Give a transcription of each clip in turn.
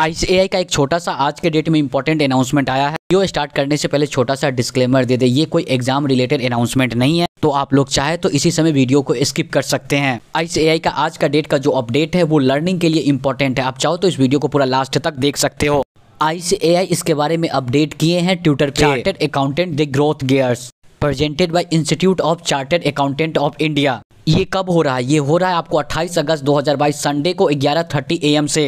आई का एक छोटा सा आज के डेट में इंपॉर्टेंट अनाउंसमेंट आया है जो स्टार्ट करने से पहले छोटा सा डिस्क्लेमर दे दे ये कोई एग्जाम रिलेटेड अनाउंसमेंट नहीं है तो आप लोग चाहे तो इसी समय वीडियो को स्किप कर सकते हैं आई का आज का डेट का जो अपडेट है वो लर्निंग के लिए इंपॉर्टेंट है आप चाहो तो इस वीडियो को पूरा लास्ट तक देख सकते हो आई इसके बारे में अपडेट किए हैं Twitter chartered accountant the growth gears presented by institute of chartered accountant of India ये कब हो रहा है ये हो रहा है आपको 28 अगस्त 2022 संडे को 11:30 एएम से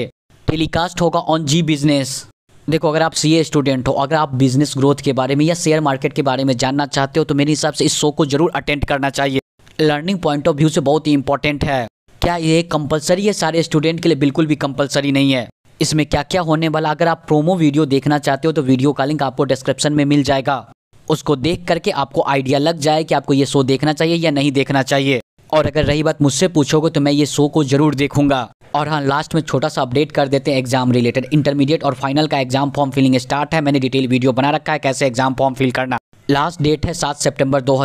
टेलीकास्ट होगा ऑन जी बिजनेस देखो अगर आप सीए स्टूडेंट हो अगर आप बिजनेस ग्रोथ के बारे में या शेयर मार्केट के बारे में जानना चाहते हो तो मेरे हिसाब से इस शो को जरूर अटेंड करना चाहिए लर्निंग पॉइंट ऑफ व्यू से बहुत ही इंपॉर्टेंट है क्या ये कंपलसरी है सारे स्टूडेंट के लिए बिल्कुल भी कंपलसरी नहीं है इसमें क्या क्या होने वाला अगर आप प्रोमो वीडियो देखना चाहते हो तो वीडियो का लिंक आपको डिस्क्रिप्शन में मिल जाएगा उसको देख करके आपको आइडिया लग जाए कि आपको ये शो देखना चाहिए या नहीं देखना चाहिए और अगर रही बात मुझसे पूछोगे तो मैं ये शो को जरूर देखूंगा और हाँ लास्ट में छोटा सा अपडेट कर देते हैं एग्जाम रिलेटेड इंटरमीडिएट और फाइनल का एग्जाम फॉर्म फिलिंग स्टार्ट है मैंने डिटेल वीडियो बना रखा है कैसे एग्जाम फॉर्म फिल करना लास्ट डेट है सात सेप्टेम्बर दो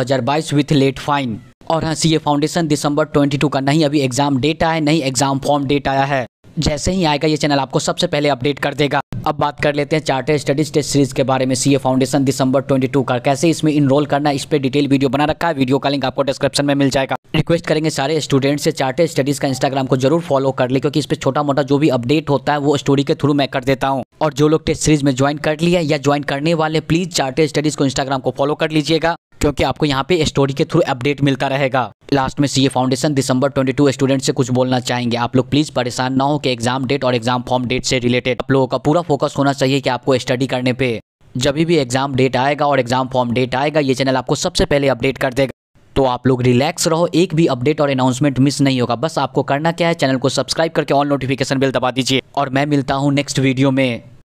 विथ लेट फाइन और हाँ सी फाउंडेशन दिसंबर ट्वेंटी का नहीं अभी एग्जाम डेट आया है नहीं एग्जाम फॉर्म डेट आया है जैसे ही आएगा ये चैनल आपको सबसे पहले अपडेट कर देगा अब बात कर लेते हैं चार्टर स्टडीज टेस्ट सीरीज के बारे में सीए फाउंडेशन दिसंबर 22 का कैसे इसमें इनरोल करना इस पर डिटेल वीडियो बना रखा है वीडियो का लिंक आपको डिस्क्रिप्शन में मिल जाएगा रिक्वेस्ट करेंगे सारे स्टूडेंट से चार्टर स्टडीज का इंस्टाग्राम को जरूर फॉलो कर ले क्योंकि इस पर छोटा मोटा जो भी अपडेट होता है वो स्टोरी के थ्रू मैं कर देता हूँ और जो लोग टेस्ट सीरीज में ज्वाइन कर लिया या ज्वाइन करने वाले प्लीज चार्टर स्टडीज को इंस्टाग्राम को फॉलो कर लीजिएगा क्योंकि आपको यहाँ पे स्टोरी के थ्रू अपडेट मिलता रहेगा लास्ट में सीए फाउंडेशन दिसंबर 22 स्टूडेंट से कुछ बोलना चाहेंगे आप लोग प्लीज परेशान ना हो कि एग्जाम डेट और एग्जाम फॉर्म डेट से रिलेटेड आप लोगों का पूरा फोकस होना चाहिए कि आपको स्टडी करने पे जब भी एग्जाम डेट आएगा और एग्जाम फॉर्म डेट आएगा ये चैनल आपको सबसे पहले अपडेट कर देगा तो आप लोग रिलैक्स रहो एक भी अपडेट और अनाउंसमेंट मिस नहीं होगा बस आपको करना क्या है चैनल को सब्सक्राइब करके ऑल नोटिफिकेशन बिल दबा दीजिए और मैं मिलता हूँ नेक्स्ट वीडियो में